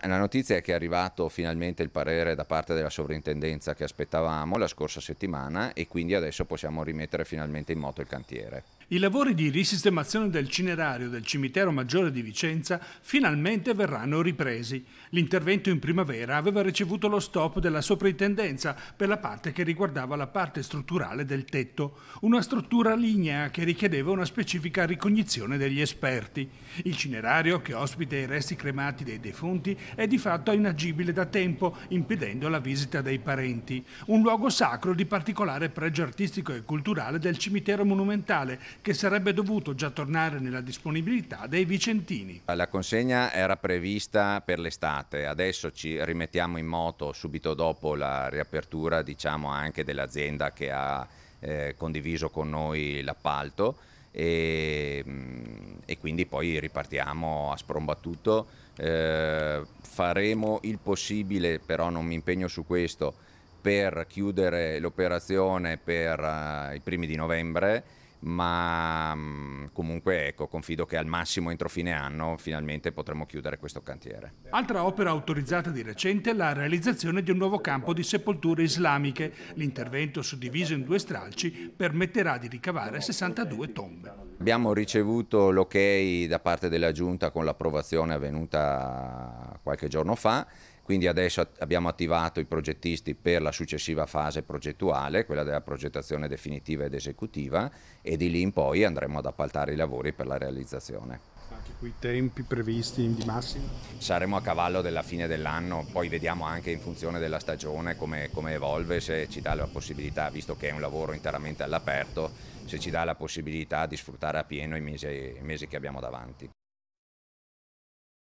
Eh, la notizia è che è arrivato finalmente il parere da parte della sovrintendenza che aspettavamo la scorsa settimana e quindi adesso possiamo rimettere finalmente in moto il cantiere. I lavori di risistemazione del cinerario del cimitero maggiore di Vicenza finalmente verranno ripresi. L'intervento in primavera aveva ricevuto lo stop della soprintendenza per la parte che riguardava la parte strutturale del tetto, una struttura lignea che richiedeva una specifica ricognizione degli esperti. Il cinerario, che ospita i resti cremati dei defunti, è di fatto inagibile da tempo, impedendo la visita dei parenti. Un luogo sacro di particolare pregio artistico e culturale del cimitero monumentale che sarebbe dovuto già tornare nella disponibilità dei vicentini. La consegna era prevista per l'estate, adesso ci rimettiamo in moto subito dopo la riapertura diciamo, anche dell'azienda che ha eh, condiviso con noi l'appalto e, mm, e, quindi poi ripartiamo a sprombattuto. Eh, faremo il possibile, però non mi impegno su questo, per chiudere l'operazione per uh, i primi di novembre ma mm, comunque ecco, confido che al massimo entro fine anno finalmente potremo chiudere questo cantiere. Altra opera autorizzata di recente è la realizzazione di un nuovo campo di sepolture islamiche. L'intervento suddiviso in due stralci permetterà di ricavare 62 tombe. Abbiamo ricevuto l'ok da parte della Giunta con l'approvazione avvenuta qualche giorno fa quindi adesso abbiamo attivato i progettisti per la successiva fase progettuale, quella della progettazione definitiva ed esecutiva e di lì in poi andremo ad appaltare i lavori per la realizzazione. Anche qui i tempi previsti di massima? Saremo a cavallo della fine dell'anno, poi vediamo anche in funzione della stagione come, come, evolve, se ci dà la possibilità, visto che è un lavoro interamente all'aperto, se ci dà la possibilità di sfruttare a pieno i mesi, i mesi che abbiamo davanti.